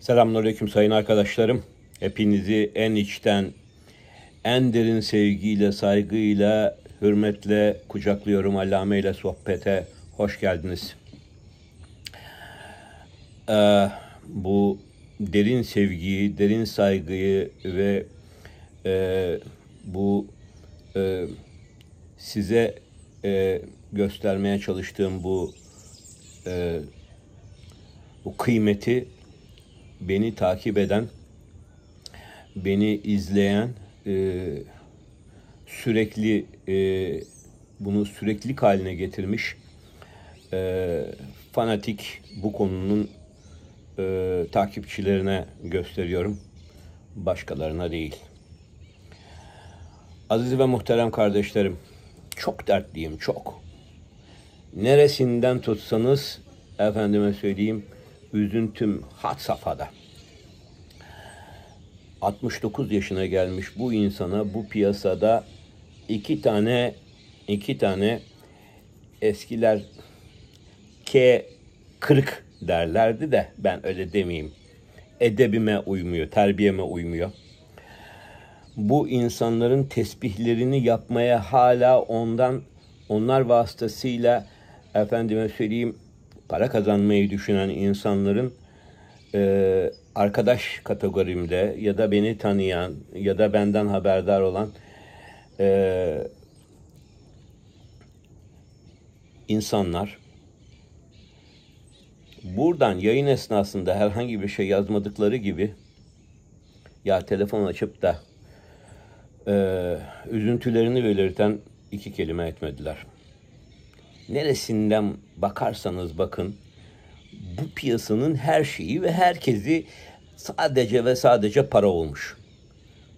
Selamünaleyküm sayın arkadaşlarım. Hepinizi en içten, en derin sevgiyle, saygıyla, hürmetle kucaklıyorum. Allame ile sohbete hoş geldiniz. Ee, bu derin sevgiyi, derin saygıyı ve e, bu e, size e, göstermeye çalıştığım bu e, bu kıymeti beni takip eden, beni izleyen, e, sürekli e, bunu sürekli haline getirmiş e, fanatik bu konunun e, takipçilerine gösteriyorum. Başkalarına değil. Aziz ve muhterem kardeşlerim, çok dertliyim, çok. Neresinden tutsanız, efendime söyleyeyim, üzüntüm hat safhada. 69 yaşına gelmiş bu insana bu piyasada iki tane iki tane eskiler K40 derlerdi de ben öyle demeyeyim. Edebime uymuyor, terbiyeme uymuyor. Bu insanların tesbihlerini yapmaya hala ondan onlar vasıtasıyla efendime söyleyeyim para kazanmayı düşünen insanların e, arkadaş kategorimde ya da beni tanıyan ya da benden haberdar olan e, insanlar buradan yayın esnasında herhangi bir şey yazmadıkları gibi ya telefon açıp da e, üzüntülerini belirten iki kelime etmediler.'' neresinden bakarsanız bakın bu piyasanın her şeyi ve herkesi sadece ve sadece para olmuş.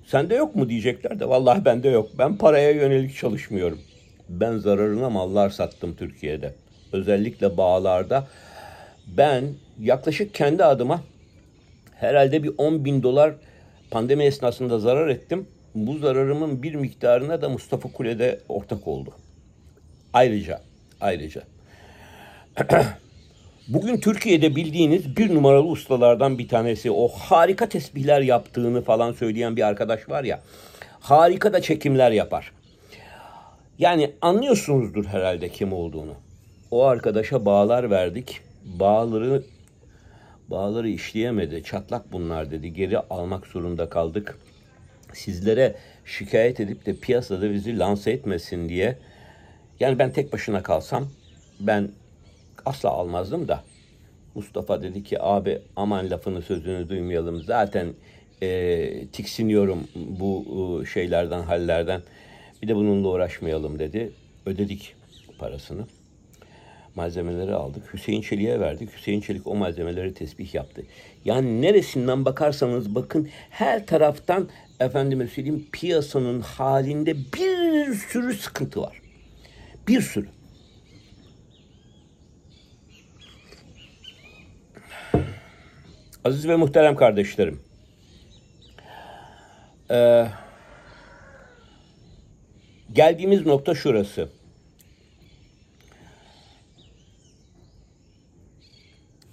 Sende yok mu diyecekler de vallahi bende yok. Ben paraya yönelik çalışmıyorum. Ben zararına mallar sattım Türkiye'de. Özellikle bağlarda. Ben yaklaşık kendi adıma herhalde bir 10 bin dolar pandemi esnasında zarar ettim. Bu zararımın bir miktarına da Mustafa Kule'de ortak oldu. Ayrıca ayrıca. Bugün Türkiye'de bildiğiniz bir numaralı ustalardan bir tanesi o harika tesbihler yaptığını falan söyleyen bir arkadaş var ya. Harika da çekimler yapar. Yani anlıyorsunuzdur herhalde kim olduğunu. O arkadaşa bağlar verdik. Bağları bağları işleyemedi. Çatlak bunlar dedi. Geri almak zorunda kaldık. Sizlere şikayet edip de piyasada bizi lanse etmesin diye yani ben tek başına kalsam ben asla almazdım da. Mustafa dedi ki abi aman lafını sözünü duymayalım. Zaten e, tiksiniyorum bu e, şeylerden, hallerden. Bir de bununla uğraşmayalım dedi. Ödedik parasını. Malzemeleri aldık. Hüseyin Çelik'e verdik. Hüseyin Çelik o malzemeleri tesbih yaptı. Yani neresinden bakarsanız bakın her taraftan efendime söyleyeyim piyasanın halinde bir sürü sıkıntı var. Bir sürü. Aziz ve muhterem kardeşlerim. Ee, geldiğimiz nokta şurası.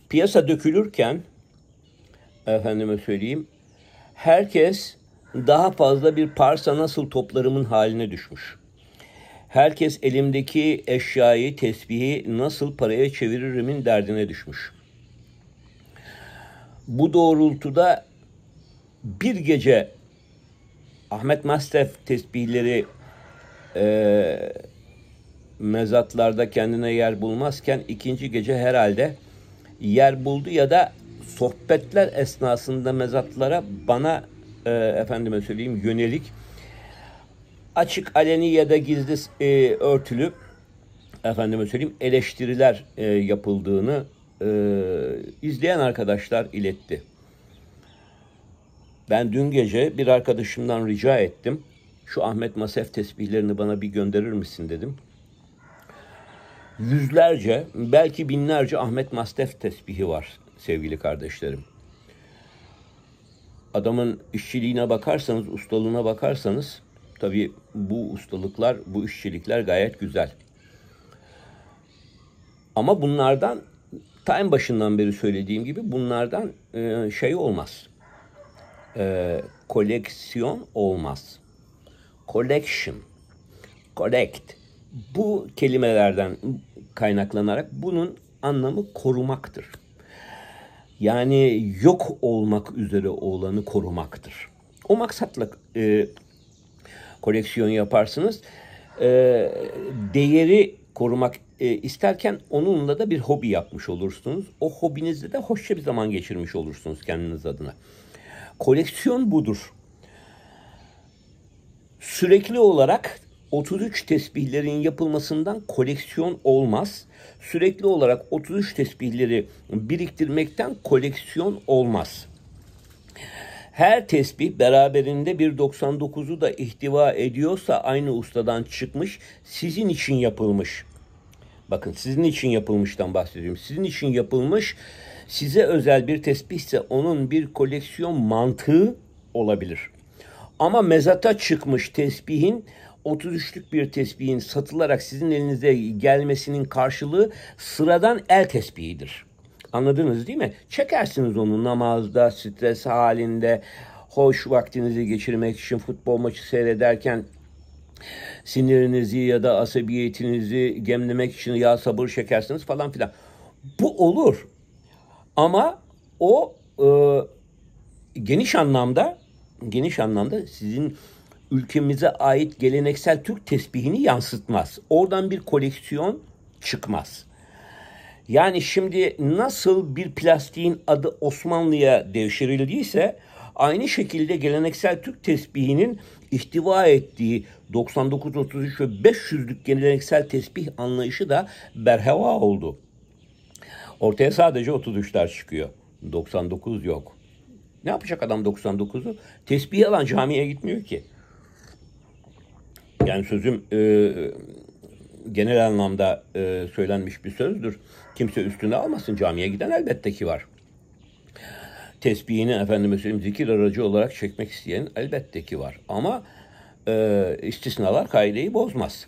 Piyasa dökülürken efendime söyleyeyim herkes daha fazla bir parsa nasıl toplarımın haline düşmüş. Herkes elimdeki eşyayı, tesbihi nasıl paraya çeviririm'in derdine düşmüş. Bu doğrultuda bir gece Ahmet Mastef tesbihleri e, mezatlarda kendine yer bulmazken ikinci gece herhalde yer buldu ya da sohbetler esnasında mezatlara bana e, efendime söyleyeyim yönelik açık aleni ya da gizli e, örtülü efendime söyleyeyim eleştiriler e, yapıldığını e, izleyen arkadaşlar iletti. Ben dün gece bir arkadaşımdan rica ettim. Şu Ahmet Masef tesbihlerini bana bir gönderir misin dedim. Yüzlerce, belki binlerce Ahmet Masef tesbihi var sevgili kardeşlerim. Adamın işçiliğine bakarsanız, ustalığına bakarsanız Tabii bu ustalıklar, bu işçilikler gayet güzel. Ama bunlardan ta en başından beri söylediğim gibi bunlardan e, şey olmaz. E, koleksiyon olmaz. Collection, collect. Bu kelimelerden kaynaklanarak bunun anlamı korumaktır. Yani yok olmak üzere olanı korumaktır. O maksatla e, koleksiyon yaparsınız. E, değeri korumak e, isterken onunla da bir hobi yapmış olursunuz. O hobinizde de hoşça bir zaman geçirmiş olursunuz kendiniz adına. Koleksiyon budur. Sürekli olarak 33 tesbihlerin yapılmasından koleksiyon olmaz. Sürekli olarak 33 tesbihleri biriktirmekten koleksiyon olmaz. Her tesbih beraberinde bir 99'u da ihtiva ediyorsa aynı ustadan çıkmış, sizin için yapılmış. Bakın sizin için yapılmıştan bahsediyorum. Sizin için yapılmış, size özel bir tesbih ise onun bir koleksiyon mantığı olabilir. Ama mezata çıkmış tesbihin 33'lük bir tesbihin satılarak sizin elinize gelmesinin karşılığı sıradan el tesbihidir. Anladınız değil mi? Çekersiniz onu namazda, stres halinde, hoş vaktinizi geçirmek için futbol maçı seyrederken sinirinizi ya da asabiyetinizi gemlemek için ya sabır çekersiniz falan filan. Bu olur. Ama o e, geniş anlamda geniş anlamda sizin ülkemize ait geleneksel Türk tesbihini yansıtmaz. Oradan bir koleksiyon çıkmaz. Yani şimdi nasıl bir plastiğin adı Osmanlı'ya devşirildiyse aynı şekilde geleneksel Türk tesbihinin ihtiva ettiği 99, 33 ve 500'lük geleneksel tesbih anlayışı da berheva oldu. Ortaya sadece 33'ler çıkıyor. 99 yok. Ne yapacak adam 99'u? Tesbih alan camiye gitmiyor ki. Yani sözüm e, genel anlamda e, söylenmiş bir sözdür. Kimse üstüne almasın camiye giden elbette ki var. Tesbihini efendime söyleyeyim zikir aracı olarak çekmek isteyen elbette ki var. Ama e, istisnalar kaideyi bozmaz.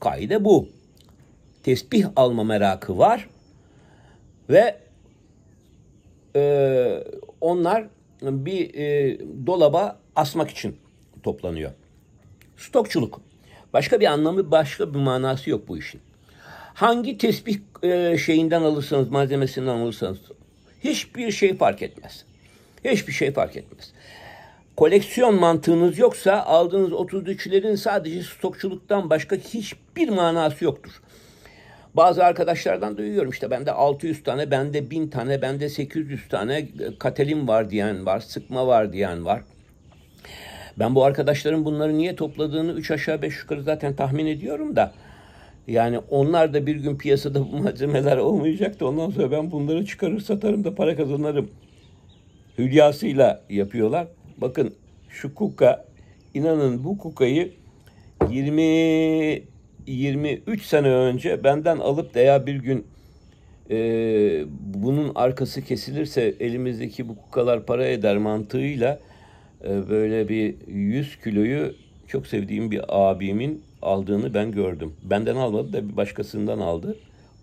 Kaide bu. Tesbih alma merakı var ve e, onlar bir e, dolaba asmak için toplanıyor. Stokçuluk Başka bir anlamı, başka bir manası yok bu işin. Hangi tesbih e, şeyinden alırsanız, malzemesinden alırsanız hiçbir şey fark etmez. Hiçbir şey fark etmez. Koleksiyon mantığınız yoksa aldığınız 33'lerin sadece stokçuluktan başka hiçbir manası yoktur. Bazı arkadaşlardan duyuyorum işte bende 600 tane, bende 1000 tane, bende 800 tane e, katelin var diyen var, sıkma var diyen var. Ben bu arkadaşların bunları niye topladığını üç aşağı beş yukarı zaten tahmin ediyorum da. Yani onlar da bir gün piyasada bu malzemeler olmayacak da ondan sonra ben bunları çıkarır satarım da para kazanırım. Hülyasıyla yapıyorlar. Bakın şu kuka inanın bu kukayı 20 23 sene önce benden alıp da ya bir gün e, bunun arkası kesilirse elimizdeki bu kukalar para eder mantığıyla ee, böyle bir 100 kiloyu çok sevdiğim bir abimin aldığını ben gördüm. Benden almadı da bir başkasından aldı.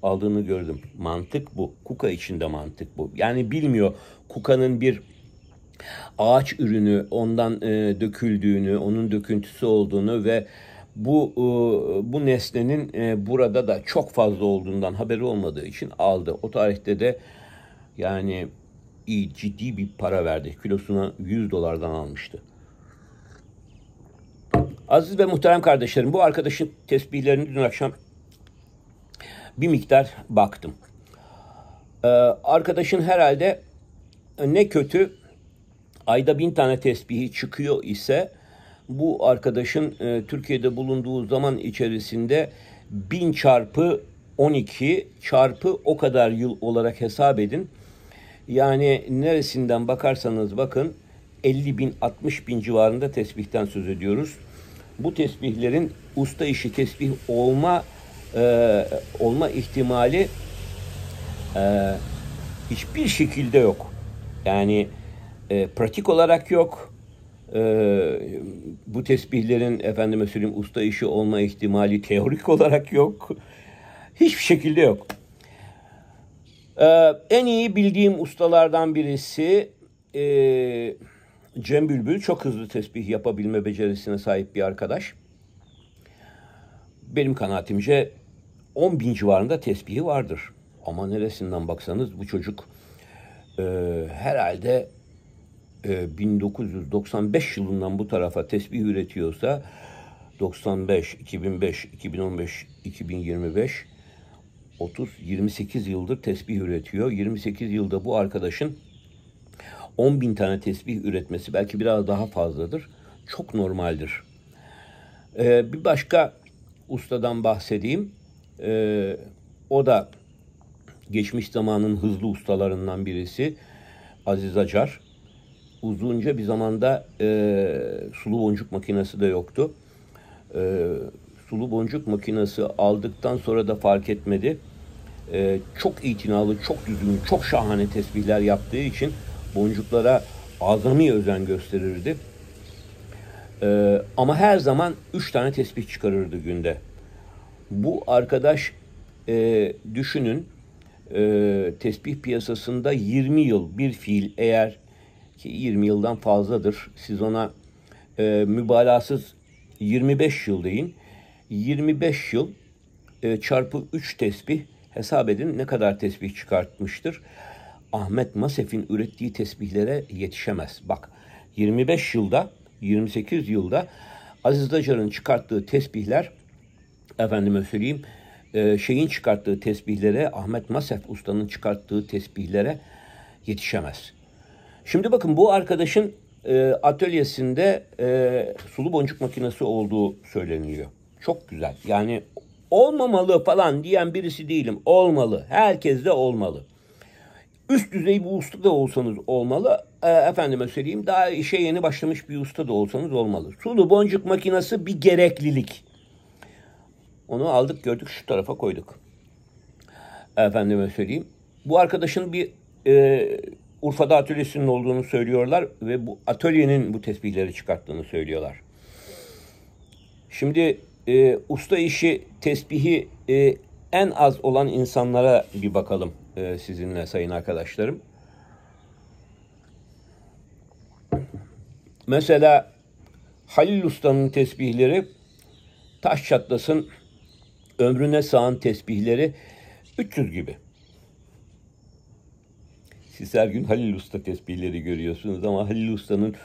Aldığını gördüm. Mantık bu. Kuka içinde mantık bu. Yani bilmiyor kukanın bir ağaç ürünü ondan e, döküldüğünü, onun döküntüsü olduğunu ve bu e, bu nesnenin e, burada da çok fazla olduğundan haberi olmadığı için aldı. O tarihte de yani iyi ciddi bir para verdi. Kilosuna 100 dolardan almıştı. Aziz ve muhterem kardeşlerim bu arkadaşın tesbihlerini dün akşam bir miktar baktım. Ee, arkadaşın herhalde e, ne kötü ayda bin tane tesbihi çıkıyor ise bu arkadaşın e, Türkiye'de bulunduğu zaman içerisinde bin çarpı 12 çarpı o kadar yıl olarak hesap edin. Yani neresinden bakarsanız bakın 50 bin 60 bin civarında tesbihten söz ediyoruz. Bu tesbihlerin usta işi tesbih olma e, olma ihtimali e, hiçbir şekilde yok. Yani e, pratik olarak yok. E, bu tesbihlerin efendime söyleyeyim usta işi olma ihtimali teorik olarak yok. Hiçbir şekilde yok. Ee, en iyi bildiğim ustalardan birisi e, Cem Bülbül. Çok hızlı tesbih yapabilme becerisine sahip bir arkadaş. Benim kanaatimce 10 bin civarında tesbihi vardır. Ama neresinden baksanız bu çocuk e, herhalde e, 1995 yılından bu tarafa tesbih üretiyorsa 95, 2005, 2015, 2025 30 28 yıldır tesbih üretiyor. 28 yılda bu arkadaşın 10 bin tane tesbih üretmesi belki biraz daha fazladır. Çok normaldir. Ee, bir başka ustadan bahsedeyim. Ee, o da geçmiş zamanın hızlı ustalarından birisi Aziz Acar. Uzunca bir zamanda e, sulu boncuk makinesi de yoktu. E, sulu boncuk makinesi aldıktan sonra da fark etmedi e, çok itinalı, çok düzgün, çok şahane tesbihler yaptığı için boncuklara azami özen gösterirdi. E, ama her zaman üç tane tesbih çıkarırdı günde. Bu arkadaş e, düşünün e, tesbih piyasasında 20 yıl bir fiil eğer ki 20 yıldan fazladır siz ona e, mübalağasız 25 yıl deyin. 25 yıl e, çarpı 3 tesbih Hesap edin ne kadar tesbih çıkartmıştır. Ahmet Masef'in ürettiği tesbihlere yetişemez. Bak 25 yılda 28 yılda Aziz Dacar'ın çıkarttığı tesbihler efendime söyleyeyim e, şeyin çıkarttığı tesbihlere Ahmet Masef ustanın çıkarttığı tesbihlere yetişemez. Şimdi bakın bu arkadaşın e, atölyesinde e, sulu boncuk makinesi olduğu söyleniliyor. Çok güzel. Yani olmamalı falan diyen birisi değilim. Olmalı. Herkes de olmalı. Üst düzey bir usta da olsanız olmalı. E, efendime söyleyeyim daha işe yeni başlamış bir usta da olsanız olmalı. Sulu boncuk makinesi bir gereklilik. Onu aldık gördük şu tarafa koyduk. Efendime söyleyeyim. Bu arkadaşın bir e, Urfa'da atölyesinin olduğunu söylüyorlar ve bu atölyenin bu tesbihleri çıkarttığını söylüyorlar. Şimdi e, usta işi tesbihi e, en az olan insanlara bir bakalım e, sizinle sayın arkadaşlarım. Mesela Halil Usta'nın tesbihleri taş çatlasın ömrüne sağan tesbihleri 300 gibi. Siz her gün Halil Usta tesbihleri görüyorsunuz ama Halil Usta'nın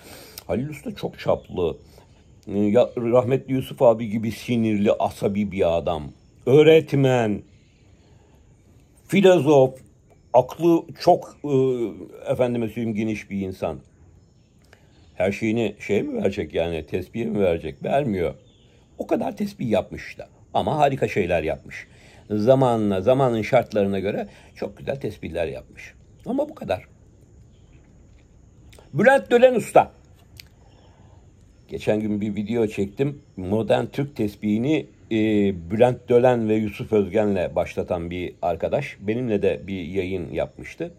Halil Usta çok çaplı rahmetli Yusuf abi gibi sinirli, asabi bir adam. Öğretmen, filozof, aklı çok e, efendime söyleyeyim geniş bir insan. Her şeyini şey mi verecek yani tesbihe mi verecek? Vermiyor. O kadar tesbih yapmış da ama harika şeyler yapmış. Zamanla, zamanın şartlarına göre çok güzel tespihler yapmış. Ama bu kadar. Bülent Dölen Usta Geçen gün bir video çektim. Modern Türk tesbihini e, Bülent Dölen ve Yusuf Özgen'le başlatan bir arkadaş. Benimle de bir yayın yapmıştı.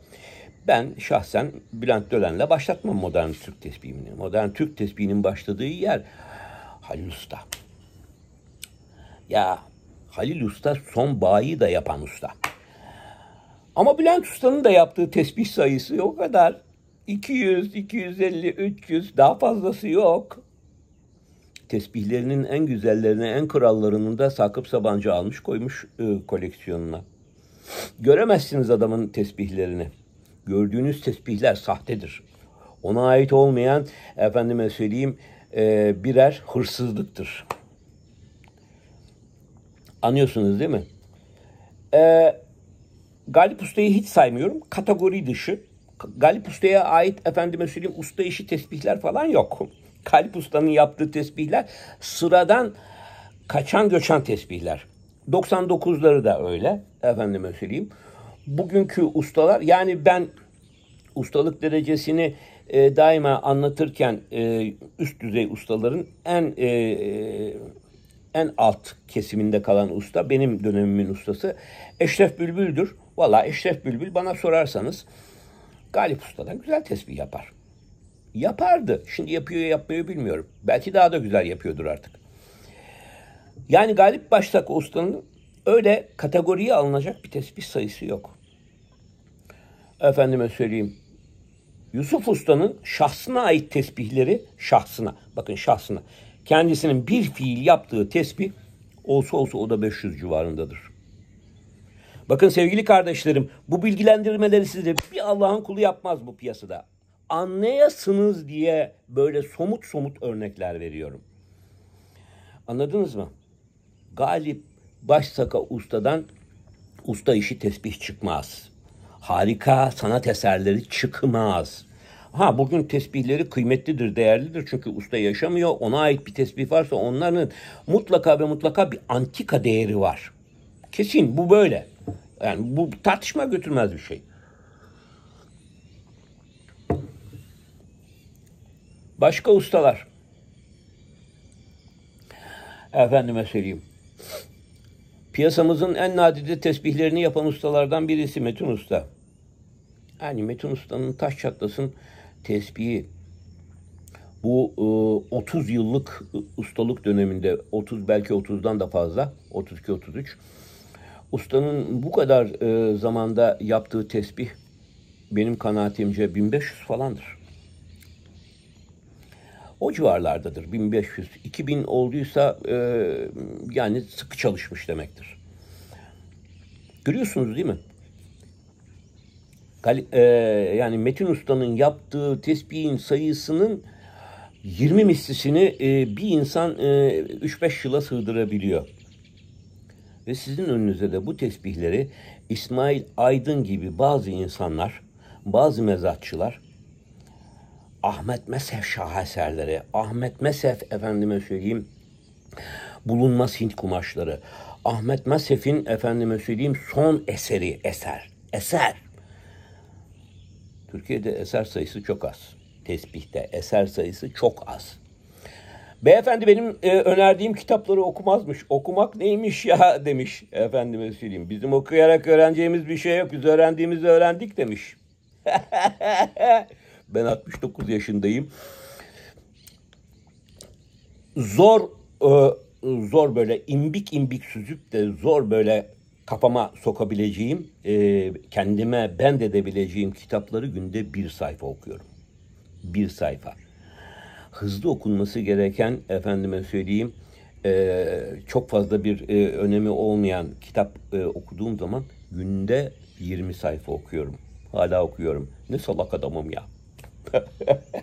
Ben şahsen Bülent Dölen'le başlatmam modern Türk tesbihini. Modern Türk tesbihinin başladığı yer Halil Usta. Ya Halil Usta son bayi da yapan usta. Ama Bülent Usta'nın da yaptığı tesbih sayısı o kadar. 200, 250, 300 daha fazlası yok tesbihlerinin en güzellerini, en krallarını da Sakıp Sabancı almış koymuş e, koleksiyonuna. Göremezsiniz adamın tesbihlerini. Gördüğünüz tesbihler sahtedir. Ona ait olmayan, efendime söyleyeyim, e, birer hırsızlıktır. Anlıyorsunuz değil mi? E, Galip Usta'yı hiç saymıyorum. Kategori dışı. Galip Usta'ya ait efendime söyleyeyim usta işi tesbihler falan yok. Kalp Usta'nın yaptığı tesbihler sıradan kaçan göçen tesbihler. 99'ları da öyle efendime söyleyeyim. Bugünkü ustalar yani ben ustalık derecesini e, daima anlatırken e, üst düzey ustaların en e, en alt kesiminde kalan usta benim dönemimin ustası Eşref Bülbül'dür. Valla Eşref Bülbül bana sorarsanız Galip Usta'dan güzel tesbih yapar. Yapardı. Şimdi yapıyor yapmıyor bilmiyorum. Belki daha da güzel yapıyordur artık. Yani Galip Baştak Usta'nın öyle kategoriye alınacak bir tespih sayısı yok. Efendime söyleyeyim. Yusuf Usta'nın şahsına ait tesbihleri şahsına. Bakın şahsına. Kendisinin bir fiil yaptığı tesbih olsa olsa o da 500 civarındadır. Bakın sevgili kardeşlerim bu bilgilendirmeleri size bir Allah'ın kulu yapmaz bu piyasada anlayasınız diye böyle somut somut örnekler veriyorum. Anladınız mı? Galip Başsaka ustadan usta işi tesbih çıkmaz. Harika sanat eserleri çıkmaz. Ha bugün tesbihleri kıymetlidir, değerlidir. Çünkü usta yaşamıyor. Ona ait bir tesbih varsa onların mutlaka ve mutlaka bir antika değeri var. Kesin bu böyle. Yani bu tartışma götürmez bir şey. Başka ustalar. Efendime söyleyeyim. Piyasamızın en nadide tesbihlerini yapan ustalardan birisi Metun Usta. Yani Metun Usta'nın taş çatlasın tesbihi bu e, 30 yıllık e, ustalık döneminde 30 belki 30'dan da fazla 32 33 ustanın bu kadar e, zamanda yaptığı tesbih benim kanaatimce 1500 falandır. O civarlardadır. 1500, 2000 olduysa e, yani sıkı çalışmış demektir. Görüyorsunuz değil mi? Gal e, yani Metin Usta'nın yaptığı tespihin sayısının 20 mislisini e, bir insan e, 3-5 yıla sığdırabiliyor. Ve sizin önünüze de bu tesbihleri İsmail Aydın gibi bazı insanlar, bazı mezatçılar Ahmet Mesef şaheserleri, Ahmet Mesef efendime söyleyeyim bulunmaz Hint kumaşları, Ahmet Mesef'in efendime söyleyeyim son eseri, eser, eser. Türkiye'de eser sayısı çok az. Tesbihte eser sayısı çok az. Beyefendi benim e, önerdiğim kitapları okumazmış. Okumak neymiş ya demiş efendime söyleyeyim. Bizim okuyarak öğreneceğimiz bir şey yok. Biz öğrendiğimizi öğrendik demiş. Ben 69 yaşındayım. Zor e, zor böyle imbik imbik süzüp de zor böyle kafama sokabileceğim, e, kendime bend edebileceğim kitapları günde bir sayfa okuyorum. Bir sayfa. Hızlı okunması gereken, efendime söyleyeyim, e, çok fazla bir e, önemi olmayan kitap okuduğum zaman günde 20 sayfa okuyorum. Hala okuyorum. Ne salak adamım ya.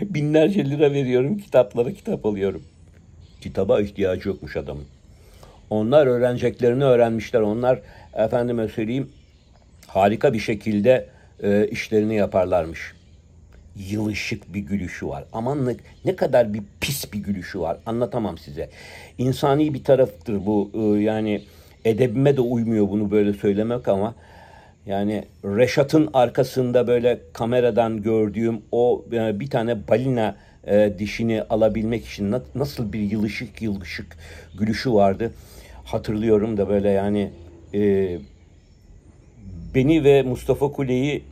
Binlerce lira veriyorum kitaplara kitap alıyorum. Kitaba ihtiyacı yokmuş adamın. Onlar öğreneceklerini öğrenmişler. Onlar efendime söyleyeyim harika bir şekilde e, işlerini yaparlarmış. Yılışık bir gülüşü var. Aman ne, ne kadar bir pis bir gülüşü var. Anlatamam size. İnsani bir taraftır bu. E, yani edebime de uymuyor bunu böyle söylemek ama yani Reşat'ın arkasında böyle kameradan gördüğüm o e, bir tane balina e, dişini alabilmek için nasıl bir yılışık yılışık gülüşü vardı. Hatırlıyorum da böyle yani e, beni ve Mustafa Kule'yi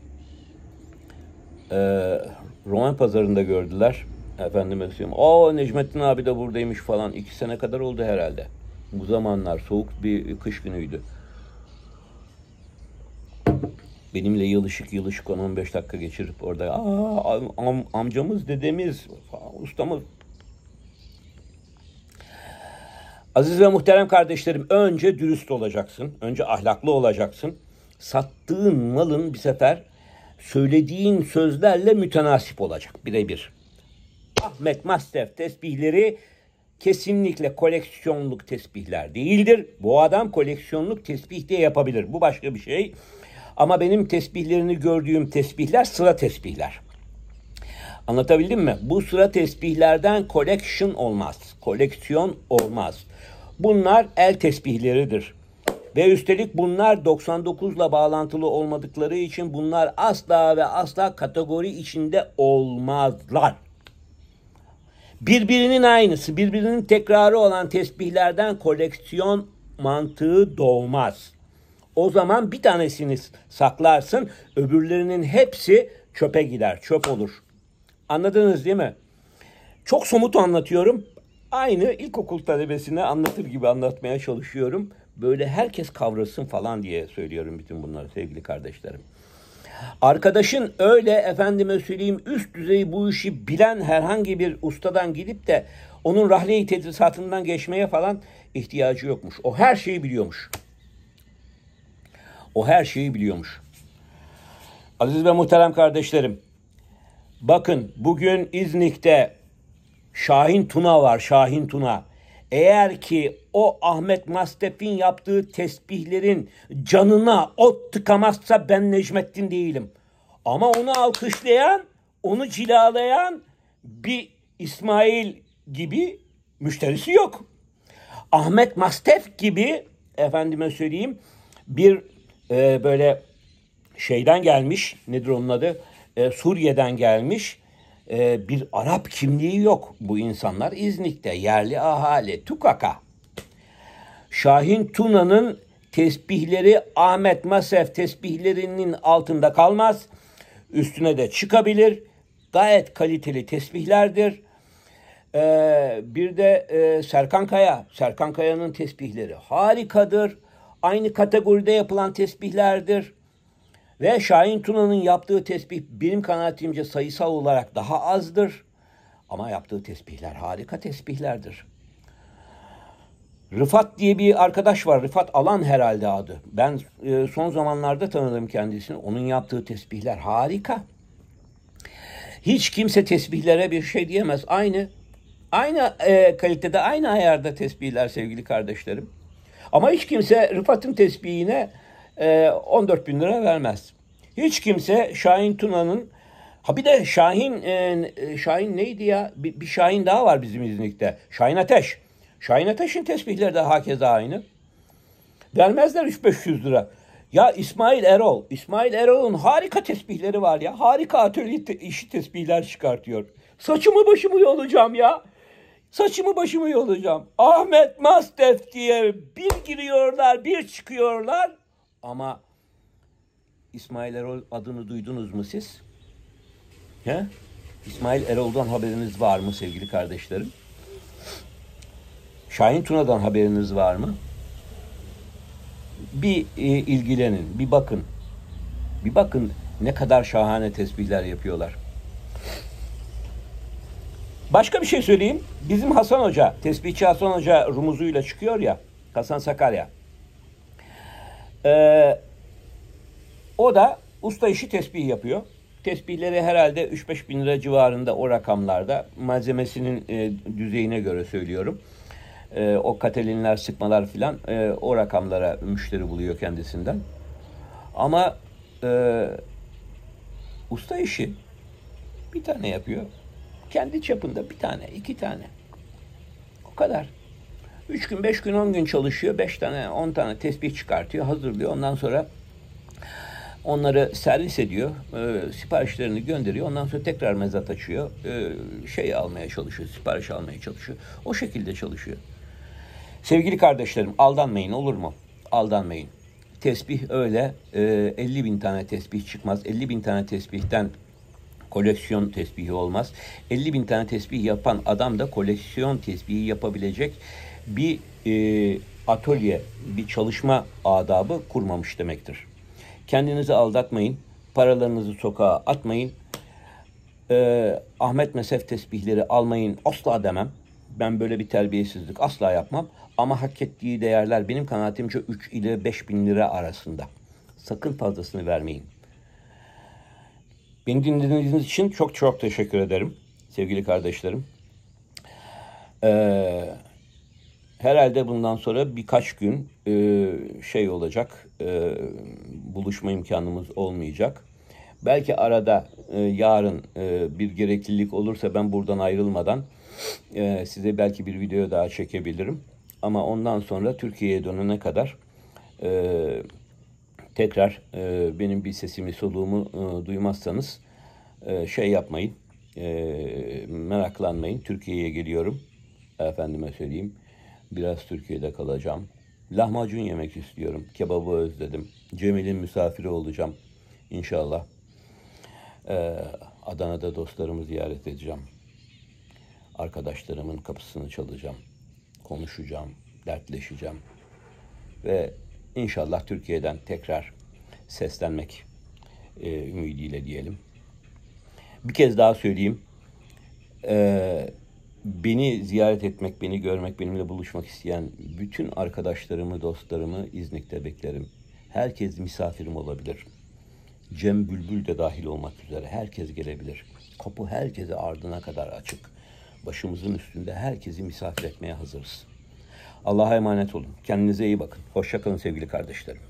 e, Roman pazarında gördüler. Efendime söyleyeyim. Aa Necmettin abi de buradaymış falan. iki sene kadar oldu herhalde. Bu zamanlar soğuk bir kış günüydü benimle yılışık yılışık 10-15 dakika geçirip orada Aa, am, amcamız, dedemiz, ustamız. Aziz ve muhterem kardeşlerim önce dürüst olacaksın. Önce ahlaklı olacaksın. Sattığın malın bir sefer söylediğin sözlerle mütenasip olacak birebir. Ahmet Mastef tesbihleri kesinlikle koleksiyonluk tesbihler değildir. Bu adam koleksiyonluk tesbih de yapabilir. Bu başka bir şey. Ama benim tesbihlerini gördüğüm tesbihler sıra tesbihler. Anlatabildim mi? Bu sıra tesbihlerden collection olmaz. Koleksiyon olmaz. Bunlar el tesbihleridir. Ve üstelik bunlar 99'la bağlantılı olmadıkları için bunlar asla ve asla kategori içinde olmazlar. Birbirinin aynısı, birbirinin tekrarı olan tesbihlerden koleksiyon mantığı doğmaz.'' O zaman bir tanesini saklarsın. Öbürlerinin hepsi çöpe gider, çöp olur. Anladınız değil mi? Çok somut anlatıyorum. Aynı ilkokul talebesine anlatır gibi anlatmaya çalışıyorum. Böyle herkes kavrasın falan diye söylüyorum bütün bunları sevgili kardeşlerim. Arkadaşın öyle efendime söyleyeyim üst düzey bu işi bilen herhangi bir ustadan gidip de onun rahleyi tedrisatından geçmeye falan ihtiyacı yokmuş. O her şeyi biliyormuş. O her şeyi biliyormuş. Aziz ve muhterem kardeşlerim, bakın bugün İznik'te Şahin Tuna var, Şahin Tuna. Eğer ki o Ahmet Mastef'in yaptığı tesbihlerin canına ot tıkamazsa ben Necmettin değilim. Ama onu alkışlayan, onu cilalayan bir İsmail gibi müşterisi yok. Ahmet Mastef gibi efendime söyleyeyim bir e, böyle şeyden gelmiş. Nedir onun adı? E, Suriye'den gelmiş. E, bir Arap kimliği yok bu insanlar. İznik'te yerli ahali. Tukaka. Şahin Tuna'nın tesbihleri Ahmet Masef tesbihlerinin altında kalmaz. Üstüne de çıkabilir. Gayet kaliteli tesbihlerdir. Ee, bir de e, Serkan Kaya. Serkan Kaya'nın tesbihleri harikadır aynı kategoride yapılan tesbihlerdir. Ve Şahin Tuna'nın yaptığı tesbih benim kanaatimce sayısal olarak daha azdır. Ama yaptığı tesbihler harika tesbihlerdir. Rıfat diye bir arkadaş var. Rıfat Alan herhalde adı. Ben e, son zamanlarda tanıdım kendisini. Onun yaptığı tesbihler harika. Hiç kimse tesbihlere bir şey diyemez. Aynı aynı e, kalitede, aynı ayarda tesbihler sevgili kardeşlerim. Ama hiç kimse Rıfat'ın tesbihine 14 e, bin lira vermez. Hiç kimse Şahin Tuna'nın Ha bir de Şahin e, e, Şahin neydi ya? Bir, Şahin daha var bizim İznik'te. Şahin Ateş. Şahin Ateş'in tesbihleri de hakeza aynı. Vermezler 3-500 lira. Ya İsmail Erol. İsmail Erol'un harika tesbihleri var ya. Harika atölye işi tesbihler çıkartıyor. Saçımı başımı yolacağım ya. Saçımı başımı yolacağım. Ahmet Mastef diye bir giriyorlar bir çıkıyorlar. Ama İsmail Erol adını duydunuz mu siz? He? İsmail Erol'dan haberiniz var mı sevgili kardeşlerim? Şahin Tuna'dan haberiniz var mı? Bir e, ilgilenin, bir bakın. Bir bakın ne kadar şahane tesbihler yapıyorlar. Başka bir şey söyleyeyim. Bizim Hasan Hoca, tespihçi Hasan Hoca rumuzuyla çıkıyor ya. Hasan Sakarya. Ee, o da usta işi tesbih yapıyor. Tesbihleri herhalde 3-5 bin lira civarında o rakamlarda. Malzemesinin e, düzeyine göre söylüyorum. E, o katelinler, sıkmalar filan e, o rakamlara müşteri buluyor kendisinden. Ama e, usta işi bir tane yapıyor. Kendi çapında bir tane, iki tane. O kadar. Üç gün, beş gün, on gün çalışıyor. Beş tane, on tane tesbih çıkartıyor, hazırlıyor. Ondan sonra onları servis ediyor. E, siparişlerini gönderiyor. Ondan sonra tekrar mezat açıyor. E, şey almaya çalışıyor, sipariş almaya çalışıyor. O şekilde çalışıyor. Sevgili kardeşlerim aldanmayın olur mu? Aldanmayın. Tesbih öyle e, 50 bin tane tesbih çıkmaz. 50 bin tane tesbihten koleksiyon tesbihi olmaz. 50 bin tane tesbih yapan adam da koleksiyon tesbihi yapabilecek bir e, atölye, bir çalışma adabı kurmamış demektir. Kendinizi aldatmayın, paralarınızı sokağa atmayın, e, Ahmet Mesef tesbihleri almayın asla demem. Ben böyle bir terbiyesizlik asla yapmam. Ama hak ettiği değerler benim kanaatimce 3 ile 5 bin lira arasında. Sakın fazlasını vermeyin. Beni dinlediğiniz için çok çok teşekkür ederim sevgili kardeşlerim. Ee, herhalde bundan sonra birkaç gün e, şey olacak, e, buluşma imkanımız olmayacak. Belki arada e, yarın e, bir gereklilik olursa ben buradan ayrılmadan e, size belki bir video daha çekebilirim. Ama ondan sonra Türkiye'ye dönene kadar e, tekrar e, benim bir sesimi soluğumu e, duymazsanız e, şey yapmayın e, meraklanmayın Türkiye'ye geliyorum efendime söyleyeyim biraz Türkiye'de kalacağım lahmacun yemek istiyorum kebabı özledim Cemil'in misafiri olacağım inşallah e, Adana'da dostlarımı ziyaret edeceğim arkadaşlarımın kapısını çalacağım konuşacağım dertleşeceğim ve İnşallah Türkiye'den tekrar seslenmek e, ümidiyle diyelim. Bir kez daha söyleyeyim. E, beni ziyaret etmek, beni görmek, benimle buluşmak isteyen bütün arkadaşlarımı, dostlarımı İznik'te beklerim. Herkes misafirim olabilir. Cem Bülbül de dahil olmak üzere herkes gelebilir. Kapı herkese ardına kadar açık. Başımızın üstünde herkesi misafir etmeye hazırız. Allah'a emanet olun. Kendinize iyi bakın. Hoşçakalın sevgili kardeşlerim.